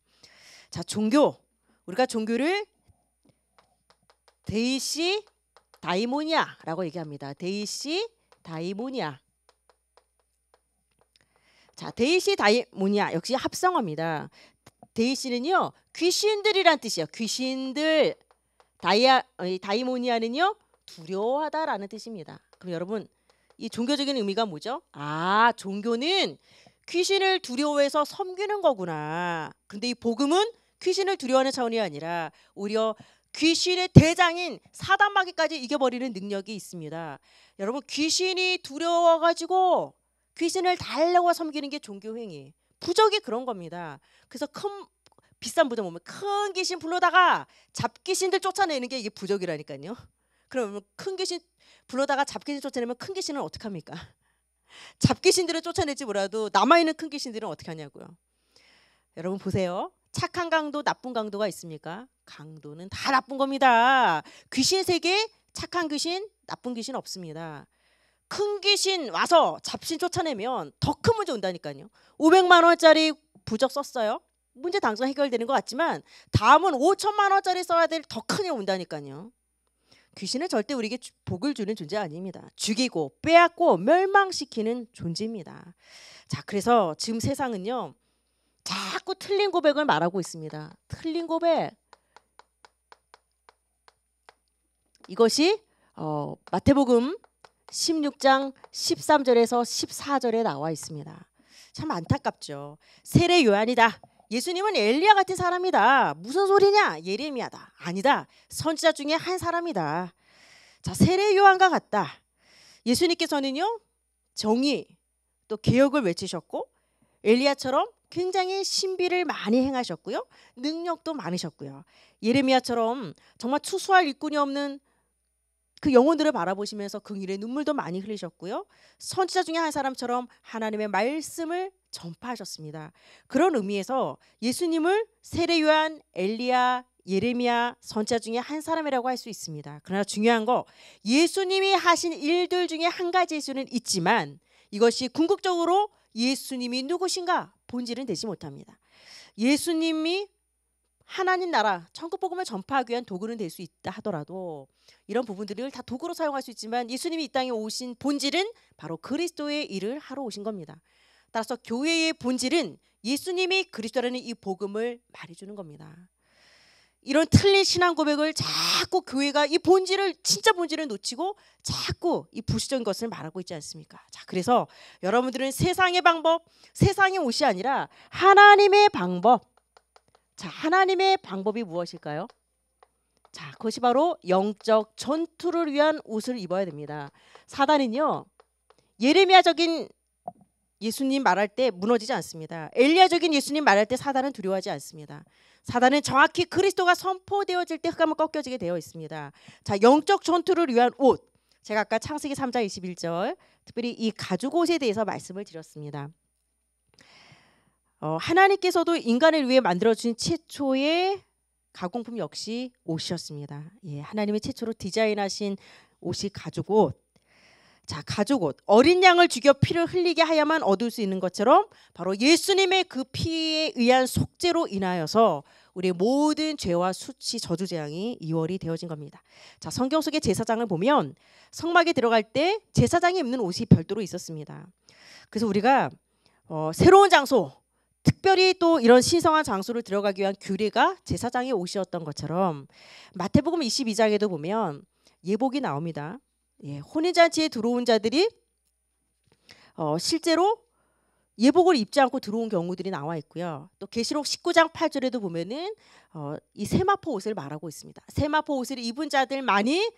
자, 종교. 우리가 종교를 데이시 다이모니아라고 얘기합니다. 데이시 다이모니아. 자, 데이시 다이모니아 역시 합성어입니다. 데이시는요 귀신들이란 뜻이에요. 귀신들 다이아 다이모니아는요 두려워하다라는 뜻입니다. 그럼 여러분 이 종교적인 의미가 뭐죠? 아, 종교는 귀신을 두려워해서 섬기는 거구나. 근데 이 복음은 귀신을 두려워하는 차원이 아니라 오히려 귀신의 대장인 사단마귀까지 이겨버리는 능력이 있습니다. 여러분 귀신이 두려워가지고 귀신을 달라고 섬기는 게 종교행위. 부적이 그런 겁니다. 그래서 큰 비싼 부적 보면 뭐, 큰 귀신 불러다가 잡귀신들 쫓아내는 게 이게 부적이라니까요. 그럼 뭐 큰 귀신 불러다가 잡귀신 쫓아내면 큰 귀신은 어떻게 합니까? <laughs> 잡귀신들을 쫓아내지 몰라도 남아 있는 큰 귀신들은 어떻게 하냐고요. 여러분 보세요. 착한 강도, 나쁜 강도가 있습니까? 강도는 다 나쁜 겁니다. 귀신 세계 착한 귀신, 나쁜 귀신 없습니다. 큰 귀신 와서 잡신 쫓아내면 더 큰 문제 온다니까요. 500만 원짜리 부적 썼어요. 문제 당장 해결되는 것 같지만 다음은 5천만 원짜리 써야 될 더큰일 온다니까요. 귀신은 절대 우리에게 복을 주는 존재 아닙니다. 죽이고 빼앗고 멸망시키는 존재입니다. 자, 그래서 지금 세상은요. 자꾸 틀린 고백을 말하고 있습니다. 틀린 고백. 이것이 어, 마태복음 16장 13절에서 14절에 나와 있습니다. 참 안타깝죠. 세례 요한이다. 예수님은 엘리야 같은 사람이다. 무슨 소리냐? 예레미야다. 아니다. 선지자 중에 한 사람이다. 자, 세례 요한과 같다. 예수님께서는요. 정의 또 개혁을 외치셨고 엘리야처럼 굉장히 신비를 많이 행하셨고요. 능력도 많으셨고요. 예레미야처럼 정말 추수할 일꾼이 없는 그 영혼들을 바라보시면서 긍일의 눈물도 많이 흘리셨고요. 선지자 중에 한 사람처럼 하나님의 말씀을 전파하셨습니다. 그런 의미에서 예수님을 세례 요한, 엘리야, 예레미야 선지자 중에 한 사람이라고 할 수 있습니다. 그러나 중요한 거 예수님이 하신 일들 중에 한 가지일 수는 있지만 이것이 궁극적으로 예수님이 누구신가 본질은 되지 못합니다. 예수님이 하나님 나라 천국 복음을 전파하기 위한 도구는 될 수 있다 하더라도 이런 부분들을 다 도구로 사용할 수 있지만 예수님이 이 땅에 오신 본질은 바로 그리스도의 일을 하러 오신 겁니다. 따라서 교회의 본질은 예수님이 그리스도라는 이 복음을 말해주는 겁니다. 이런 틀린 신앙 고백을 자꾸 교회가 이 본질을 진짜 본질을 놓치고 자꾸 이 부수적인 것을 말하고 있지 않습니까? 자, 그래서 여러분들은 세상의 방법, 세상의 옷이 아니라 하나님의 방법, 자, 하나님의 방법이 무엇일까요? 자, 그것이 바로 영적 전투를 위한 옷을 입어야 됩니다. 사단은요. 예레미야적인 예수님 말할 때 무너지지 않습니다. 엘리야적인 예수님 말할 때 사단은 두려워하지 않습니다. 사단은 정확히 그리스도가 선포되어질 때 흑암은 꺾여지게 되어 있습니다. 자, 영적 전투를 위한 옷. 제가 아까 창세기 3장 21절 특별히 이 가죽 옷에 대해서 말씀을 드렸습니다. 어, 하나님께서도 인간을 위해 만들어진 최초의 가공품 역시 옷이었습니다. 예, 하나님이 최초로 디자인하신 옷이 가죽 옷. 자, 가죽 옷. 어린 양을 죽여 피를 흘리게 하야만 얻을 수 있는 것처럼 바로 예수님의 그 피에 의한 속죄로 인하여서 우리 모든 죄와 수치 저주 재앙이 이월이 되어진 겁니다. 자, 성경 속의 제사장을 보면 성막에 들어갈 때 제사장이 입는 옷이 별도로 있었습니다. 그래서 우리가 어, 새로운 장소 특별히 또 이런 신성한 장소를 들어가기 위한 규례가 제사장의 옷이었던 것처럼 마태복음 22장에도 보면 예복이 나옵니다. 예, 혼인잔치에 들어온 자들이 어, 실제로 예복을 입지 않고 들어온 경우들이 나와 있고요. 또 계시록 19장 8절에도 보면은 어, 이 세마포 옷을 말하고 있습니다. 세마포 옷을 입은 자들만이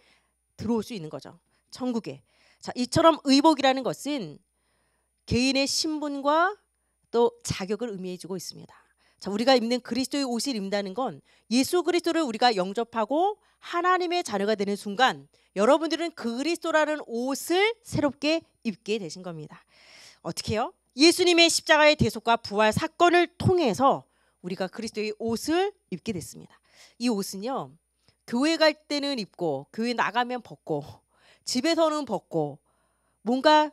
들어올 수 있는 거죠. 천국에. 자, 이처럼 의복이라는 것은 개인의 신분과 또 자격을 의미해주고 있습니다. 자, 우리가 입는 그리스도의 옷을 입는다는 건 예수 그리스도를 우리가 영접하고 하나님의 자녀가 되는 순간 여러분들은 그리스도라는 옷을 새롭게 입게 되신 겁니다. 어떻게요? 예수님의 십자가의 대속과 부활 사건을 통해서 우리가 그리스도의 옷을 입게 됐습니다. 이 옷은요. 교회 갈 때는 입고 교회 나가면 벗고 집에서는 벗고 뭔가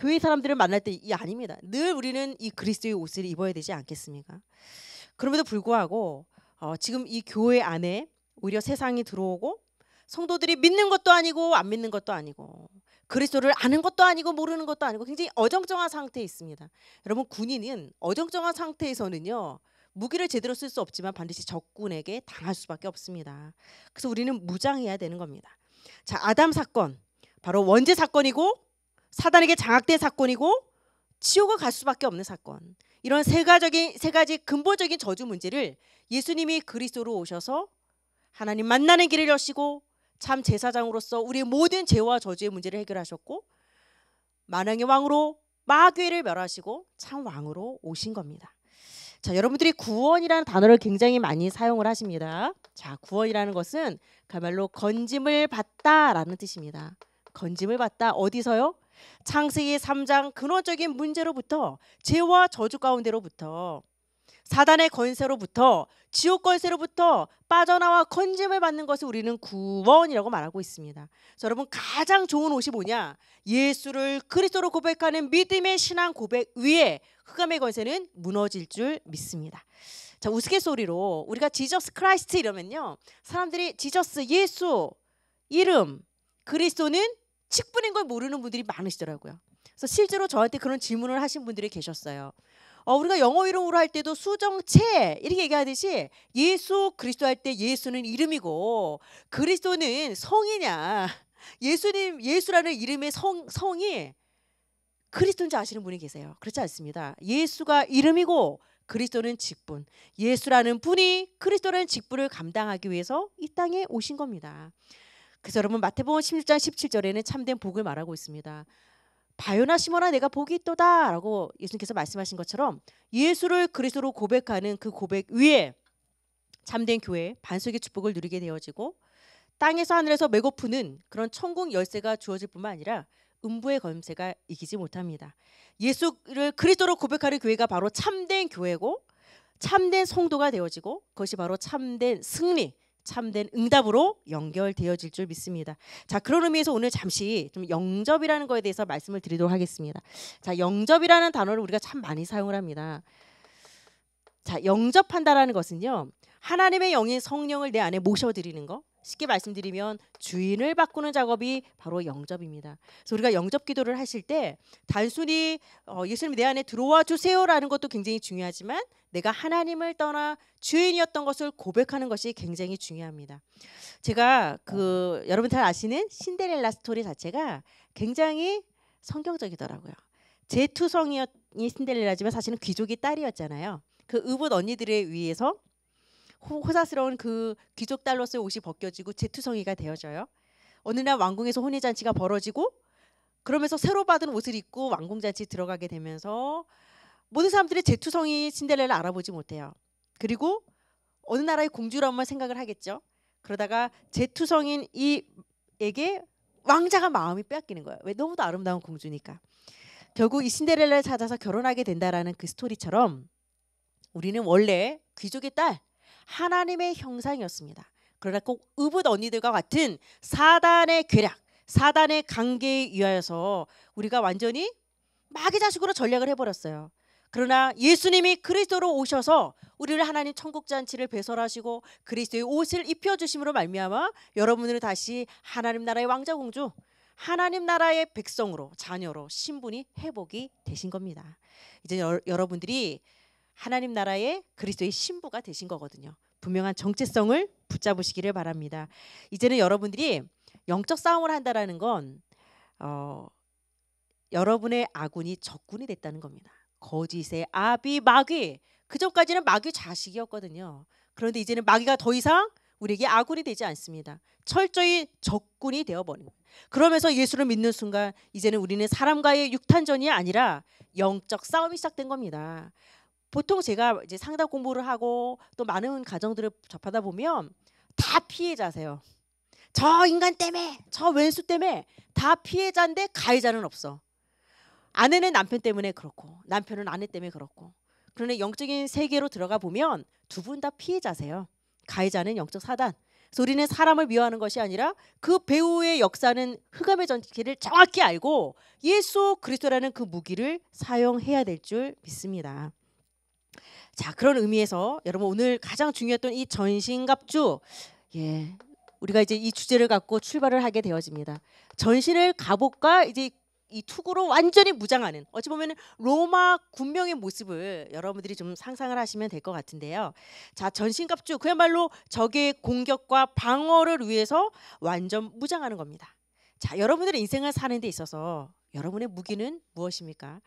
교회 사람들을 만날 때 이 아닙니다. 늘 우리는 이 그리스도의 옷을 입어야 되지 않겠습니까? 그럼에도 불구하고 어, 지금 이 교회 안에 오히려 세상이 들어오고 성도들이 믿는 것도 아니고 안 믿는 것도 아니고 그리스도를 아는 것도 아니고 모르는 것도 아니고 굉장히 어정쩡한 상태에 있습니다. 여러분 군인은 어정쩡한 상태에서는요 무기를 제대로 쓸 수 없지만 반드시 적군에게 당할 수밖에 없습니다. 그래서 우리는 무장해야 되는 겁니다. 자 아담 사건 바로 원죄 사건이고 사단에게 장악된 사건이고 지옥을 갈 수밖에 없는 사건. 이런 세가지세 가지 근본적인 저주 문제를 예수님이 그리스도로 오셔서 하나님 만나는 길을 여시고 참 제사장으로서 우리의 모든 죄와 저주의 문제를 해결하셨고 만왕의 왕으로 마귀를 멸하시고 참 왕으로 오신 겁니다. 자, 여러분들이 구원이라는 단어를 굉장히 많이 사용을 하십니다. 자, 구원이라는 것은 그야말로 건짐을 받다라는 뜻입니다. 건짐을 받다 어디서요? 창세기 3장 근원적인 문제로부터 죄와 저주 가운데로부터 사단의 권세로부터 지옥 권세로부터 빠져나와 건짐을 받는 것을 우리는 구원이라고 말하고 있습니다. 여러분 가장 좋은 옷이 뭐냐? 예수를 그리스도로 고백하는 믿음의 신앙 고백 위에 흑암의 권세는 무너질 줄 믿습니다. 자 우스갯소리로 우리가 지저스 크라이스트 이러면요 사람들이 지저스 예수 이름 그리스도는 직분인 걸 모르는 분들이 많으시더라고요. 그래서 실제로 저한테 그런 질문을 하신 분들이 계셨어요. 어, 우리가 영어 이름으로 할 때도 수정체 이렇게 얘기하듯이 예수 그리스도 할 때 예수는 이름이고 그리스도는 성이냐 예수님 예수라는 이름의 성 성이 그리스도인지 아시는 분이 계세요. 그렇지 않습니다. 예수가 이름이고 그리스도는 직분. 예수라는 분이 그리스도라는 직분을 감당하기 위해서 이 땅에 오신 겁니다. 그래서 여러분 마태복음 16장 17절에는 참된 복을 말하고 있습니다. 바요나 시모나 내가 복이 있도다라고 예수님께서 말씀하신 것처럼 예수를 그리스도로 고백하는 그 고백 위에 참된 교회 반석의 축복을 누리게 되어지고 땅에서 하늘에서 매고프는 그런 천국 열쇠가 주어질 뿐만 아니라 음부의 검세가 이기지 못합니다. 예수를 그리스도로 고백하는 교회가 바로 참된 교회고 참된 성도가 되어지고 그것이 바로 참된 승리 참된 응답으로 연결되어질 줄 믿습니다. 자, 그런 의미에서 오늘 잠시 좀 영접이라는 거에 대해서 말씀을 드리도록 하겠습니다. 자, 영접이라는 단어를 우리가 참 많이 사용을 합니다. 자, 영접한다라는 것은요. 하나님의 영인 성령을 내 안에 모셔드리는 거. 쉽게 말씀드리면 주인을 바꾸는 작업이 바로 영접입니다. 그래서 우리가 영접 기도를 하실 때 단순히 어, 예수님 내 안에 들어와 주세요라는 것도 굉장히 중요하지만 내가 하나님을 떠나 주인이었던 것을 고백하는 것이 굉장히 중요합니다. 제가 그 여러분 잘 아시는 신데렐라 스토리 자체가 굉장히 성경적이더라고요. 제투성이었 신데렐라지만 사실은 귀족의 딸이었잖아요. 그 의붓 언니들에 의해서 호사스러운 그 귀족 딸로서의 옷이 벗겨지고 재투성이가 되어져요. 어느 날 왕궁에서 혼인 잔치가 벌어지고 그러면서 새로 받은 옷을 입고 왕궁 잔치 들어가게 되면서 모든 사람들이 재투성이 신데렐라를 알아보지 못해요. 그리고 어느 나라의 공주라고만 생각을 하겠죠. 그러다가 재투성인 이에게 왕자가 마음이 빼앗기는 거예요. 왜 너무도 아름다운 공주니까. 결국 이 신데렐라를 찾아서 결혼하게 된다라는 그 스토리처럼 우리는 원래 귀족의 딸, 하나님의 형상이었습니다. 그러나 꼭 의붓 언니들과 같은 사단의 괴략, 사단의 관계에 의하여서 우리가 완전히 마귀 자식으로 전략을 해버렸어요. 그러나 예수님이 그리스도로 오셔서 우리를 하나님 천국 잔치를 배설하시고 그리스도의 옷을 입혀 주심으로 말미암아 여러분을 다시 하나님 나라의 왕자 공주 하나님 나라의 백성으로 자녀로 신분이 회복이 되신 겁니다. 이제 여러분들이 하나님 나라의 그리스도의 신부가 되신 거거든요. 분명한 정체성을 붙잡으시기를 바랍니다. 이제는 여러분들이 영적 싸움을 한다라는 건 어, 여러분의 아군이 적군이 됐다는 겁니다. 거짓의 아비 마귀 그 전까지는 마귀 자식이었거든요. 그런데 이제는 마귀가 더 이상 우리에게 아군이 되지 않습니다. 철저히 적군이 되어버린 그러면서 예수를 믿는 순간 이제는 우리는 사람과의 육탄전이 아니라 영적 싸움이 시작된 겁니다. 보통 제가 이제 상담 공부를 하고 또 많은 가정들을 접하다 보면 다 피해자세요. 저 인간 때문에 저 왼수 때문에 다 피해자인데 가해자는 없어. 아내는 남편 때문에 그렇고 남편은 아내 때문에 그렇고 그러네 영적인 세계로 들어가 보면 두 분 다 피해자세요. 가해자는 영적 사단. 그래서 우리는 사람을 미워하는 것이 아니라 그 배우의 역사는 흑암의 전기를 정확히 알고 예수 그리스도라는 그 무기를 사용해야 될 줄 믿습니다. 자 그런 의미에서 여러분 오늘 가장 중요했던 이 전신갑주 예 우리가 이제 이 주제를 갖고 출발을 하게 되어집니다. 전신을 갑옷과 이제 이 투구로 완전히 무장하는 어찌 보면 로마 군명의 모습을 여러분들이 좀 상상을 하시면 될 것 같은데요. 자 전신갑주 그야말로 적의 공격과 방어를 위해서 완전 무장하는 겁니다. 자 여러분들의 인생을 사는 데 있어서 여러분의 무기는 무엇입니까?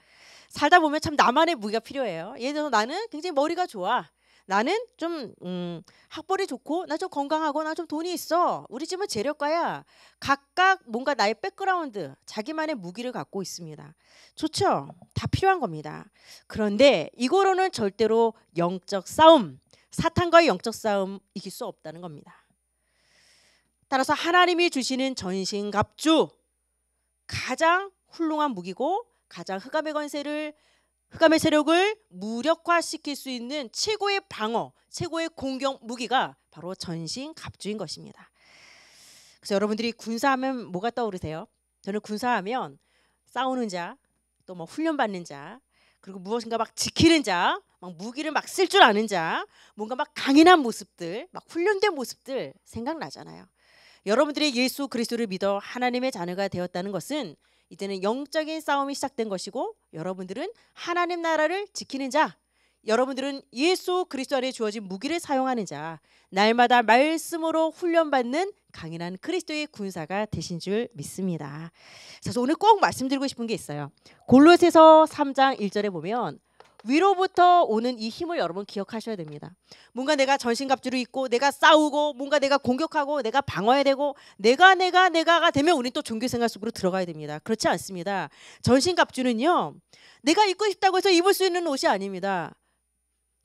살다 보면 참 나만의 무기가 필요해요. 예를 들어서 나는 굉장히 머리가 좋아. 나는 좀 음, 학벌이 좋고 나 좀 건강하고 나 좀 돈이 있어. 우리 집은 재력가야. 각각 뭔가 나의 백그라운드, 자기만의 무기를 갖고 있습니다. 좋죠? 다 필요한 겁니다. 그런데 이거로는 절대로 영적 싸움, 사탄과의 영적 싸움 이길 수 없다는 겁니다. 따라서 하나님이 주시는 전신갑주 가장 훌륭한 무기고 가장 흑암의 권세를 흑암의 세력을 무력화시킬 수 있는 최고의 방어, 최고의 공격 무기가 바로 전신 갑주인 것입니다. 그래서 여러분들이 군사하면 뭐가 떠오르세요? 저는 군사하면 싸우는 자, 또뭐 훈련받는 자, 그리고 무엇인가 막 지키는 자, 막 무기를 막 쓸 줄 아는 자, 뭔가 막 강인한 모습들, 막 훈련된 모습들 생각나잖아요. 여러분들이 예수 그리스도를 믿어 하나님의 자녀가 되었다는 것은 이때는 영적인 싸움이 시작된 것이고 여러분들은 하나님 나라를 지키는 자, 여러분들은 예수 그리스도 안에 주어진 무기를 사용하는 자, 날마다 말씀으로 훈련받는 강인한 그리스도의 군사가 되신 줄 믿습니다. 그래서 오늘 꼭 말씀드리고 싶은 게 있어요. 골로새서 3장 1절에 보면 위로부터 오는 이 힘을 여러분 기억하셔야 됩니다. 뭔가 내가 전신갑주를 입고 내가 싸우고 뭔가 내가 공격하고 내가 방어해야 되고 내가 내가 내가가 되면 우리또 종교생활 속으로 들어가야 됩니다. 그렇지 않습니다. 전신갑주는요. 내가 입고 싶다고 해서 입을 수 있는 옷이 아닙니다.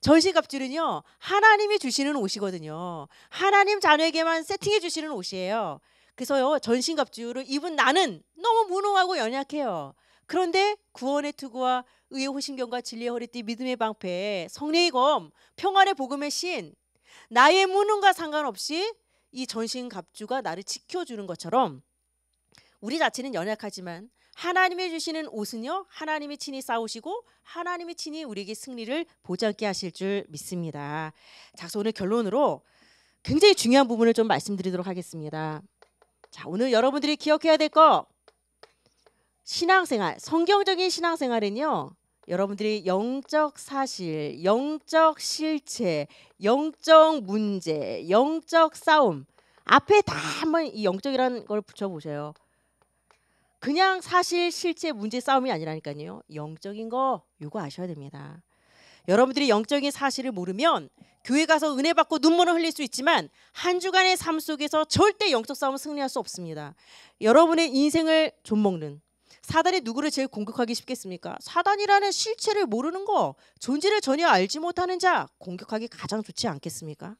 전신갑주는요. 하나님이 주시는 옷이거든요. 하나님 자녀에게만 세팅해 주시는 옷이에요. 그래서요. 전신갑주를 입은 나는 너무 무능하고 연약해요. 그런데 구원의 투구와 의의 호신경과 진리의 허리띠 믿음의 방패 성령의 검 평안의 복음의 신 나의 무능과 상관없이 이 전신 갑주가 나를 지켜주는 것처럼 우리 자체는 연약하지만 하나님이 주시는 옷은요 하나님이 친히 싸우시고 하나님이 친히 우리에게 승리를 보장케 하실 줄 믿습니다. 자, 그래서 오늘 결론으로 굉장히 중요한 부분을 좀 말씀드리도록 하겠습니다. 자, 오늘 여러분들이 기억해야 될거 신앙생활, 성경적인 신앙생활은요. 여러분들이 영적 사실, 영적 실체, 영적 문제, 영적 싸움 앞에 다 한번 이 영적이라는 걸 붙여보세요. 그냥 사실 실체 문제 싸움이 아니라니까요. 영적인 거요거아셔야 됩니다. 여러분들이 영적인 사실을 모르면 교회 가서 은혜 받고 눈물을 흘릴 수 있지만 한 주간의 삶 속에서 절대 영적 싸움 을 승리할 수 없습니다. 여러분의 인생을 좀먹는 사단이 누구를 제일 공격하기 쉽겠습니까? 사단이라는 실체를 모르는 거, 존재를 전혀 알지 못하는 자 공격하기 가장 좋지 않겠습니까?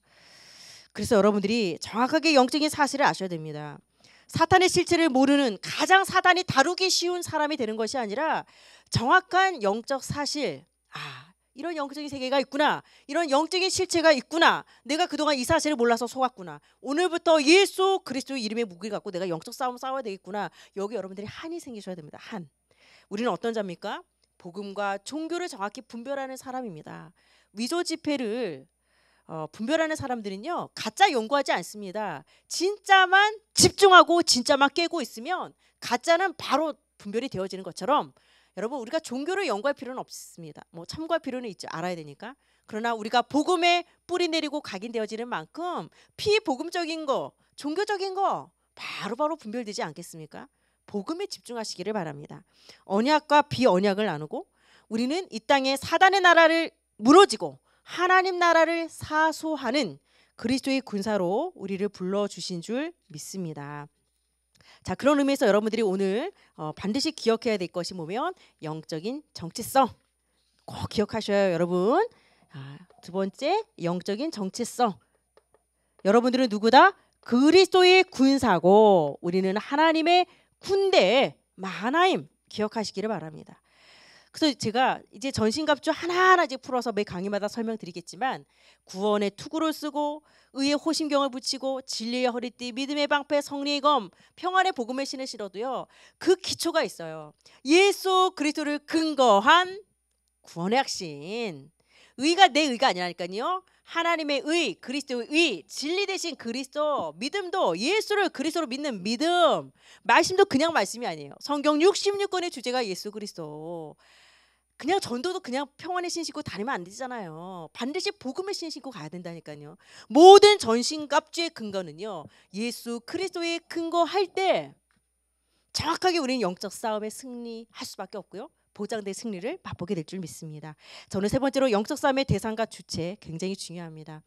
그래서 여러분들이 정확하게 영적인 사실을 아셔야 됩니다. 사탄의 실체를 모르는 가장 사단이 다루기 쉬운 사람이 되는 것이 아니라 정확한 영적 사실, 아, 이런 영적인 세계가 있구나. 이런 영적인 실체가 있구나. 내가 그동안 이 사실을 몰라서 속았구나. 오늘부터 예수 그리스도의 이름의 무기 를 갖고 내가 영적 싸움 싸워야 되겠구나. 여기 여러분들이 한이 생기셔야 됩니다. 한. 우리는 어떤 자입니까? 복음과 종교를 정확히 분별하는 사람입니다. 위조 지폐를 어, 분별하는 사람들은요 가짜 연구하지 않습니다. 진짜만 집중하고 진짜만 깨고 있으면 가짜는 바로 분별이 되어지는 것처럼 여러분 우리가 종교를 연구할 필요는 없습니다. 뭐 참고할 필요는 있죠. 알아야 되니까. 그러나 우리가 복음에 뿌리 내리고 각인되어지는 만큼 피복음적인 거, 종교적인 거 바로바로 바로 분별되지 않겠습니까? 복음에 집중하시기를 바랍니다. 언약과 비언약을 나누고 우리는 이 땅에 사단의 나라를 무너지고 하나님 나라를 사소하는 그리스도의 군사로 우리를 불러 주신 줄 믿습니다. 자 그런 의미에서 여러분들이 오늘 어, 반드시 기억해야 될 것이 뭐면 영적인 정체성 꼭 기억하셔요 여러분 아, 두 번째 영적인 정체성 여러분들은 누구다 그리스도의 군사고 우리는 하나님의 군대 마하나임 기억하시기를 바랍니다 그래서 제가 이제 전신갑주 하나하나 이제 풀어서 매 강의마다 설명드리겠지만 구원의 투구를 쓰고 의의 호신경을 붙이고 진리의 허리띠, 믿음의 방패, 성리의 검, 평안의 복음의 신을 실어도요. 그 기초가 있어요. 예수 그리스도를 근거한 구원의 확신. 의가 내 의가 아니라니까요. 하나님의 의, 그리스도의 의, 진리 대신 그리스도, 믿음도 예수를 그리스도로 믿는 믿음. 말씀도 그냥 말씀이 아니에요. 성경 66권의 주제가 예수 그리스도. 그냥 전도도 그냥 평안의 신 신고 다니면 안 되잖아요. 반드시 복음의 신 신고 가야 된다니까요. 모든 전신갑주의 근거는요. 예수 그리스도의 근거할 때 정확하게 우리는 영적 싸움에 승리할 수밖에 없고요. 보장된 승리를 맛보게 될 줄 믿습니다. 저는 세 번째로 영적 싸움의 대상과 주체 굉장히 중요합니다.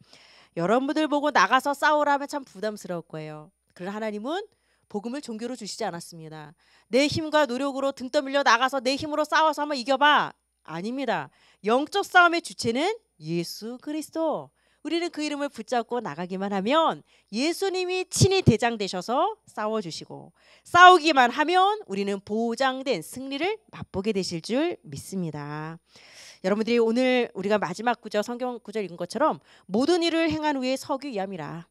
여러분들 보고 나가서 싸우라면 참 부담스러울 거예요. 그러나 하나님은 복음을 종교로 주시지 않았습니다. 내 힘과 노력으로 등 떠밀려 나가서 내 힘으로 싸워서 한번 이겨봐. 아닙니다. 영적 싸움의 주체는 예수 그리스도. 우리는 그 이름을 붙잡고 나가기만 하면 예수님이 친히 대장되셔서 싸워주시고 싸우기만 하면 우리는 보장된 승리를 맛보게 되실 줄 믿습니다. 여러분들이 오늘 우리가 마지막 구절 성경 구절 읽은 것처럼 모든 일을 행한 후에 서기 위함이라.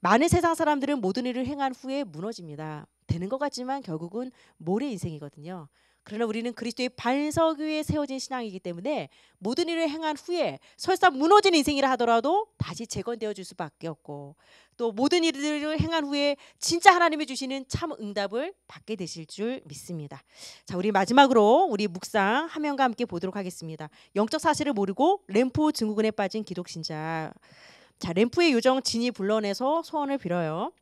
많은 세상 사람들은 모든 일을 행한 후에 무너집니다. 되는 것 같지만 결국은 모래 인생이거든요. 그러나 우리는 그리스도의 반석 위에 세워진 신앙이기 때문에 모든 일을 행한 후에 설사 무너진 인생이라 하더라도 다시 재건되어 줄 수밖에 없고 또 모든 일들을 행한 후에 진짜 하나님이 주시는 참 응답을 받게 되실 줄 믿습니다. 자, 우리 마지막으로 우리 묵상 화면과 함께 보도록 하겠습니다. 영적 사실을 모르고 램프 증후군에 빠진 기독신자. 자, 램프의 요정 진이 불러내서 소원을 빌어요.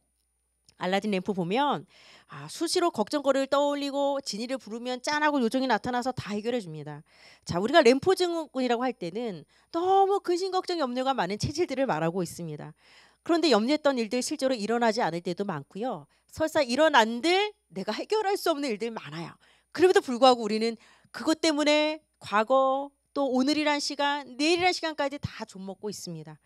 알라딘 램프 보면 아, 수시로 걱정거리를 떠올리고 진이를 부르면 짠하고 요정이 나타나서 다 해결해 줍니다. 자, 우리가 램프 증후군이라고 할 때는 너무 근심 걱정 염려가 많은 체질들을 말하고 있습니다. 그런데 염려했던 일들이 실제로 일어나지 않을 때도 많고요. 설사 일어난들 내가 해결할 수 없는 일들이 많아요. 그럼에도 불구하고 우리는 그것 때문에 과거 또 오늘이란 시간, 내일이란 시간까지 다 좀먹고 있습니다.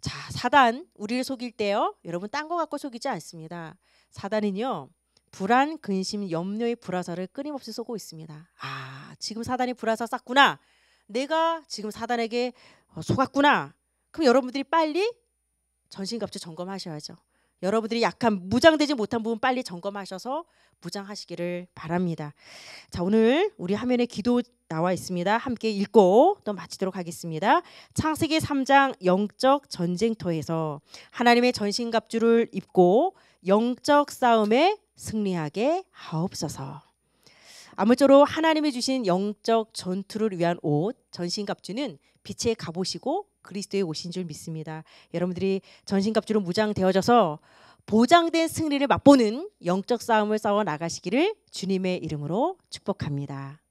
자, 사단 우리를 속일 때요. 여러분 딴 거 갖고 속이지 않습니다. 사단은요. 불안, 근심, 염려의 불화살을 끊임없이 쏘고 있습니다. 아, 지금 사단이 불화살 쐈구나. 내가 지금 사단에게 어, 속았구나. 그럼 여러분들이 빨리 전신갑주 점검하셔야죠. 여러분들이 약간 무장되지 못한 부분 빨리 점검하셔서 무장하시기를 바랍니다. 자, 오늘 우리 화면에 기도 나와 있습니다. 함께 읽고 또 마치도록 하겠습니다. 창세기 3장 영적 전쟁터에서 하나님의 전신갑주를 입고 영적 싸움에 승리하게 하옵소서. 아무쪼록 하나님이 주신 영적 전투를 위한 옷 전신갑주는 빛의 갑옷이고 그리스도의 오신 줄 믿습니다. 여러분들이 전신갑주로 무장되어져서 보장된 승리를 맛보는 영적 싸움을 싸워 나가시기를 주님의 이름으로 축복합니다.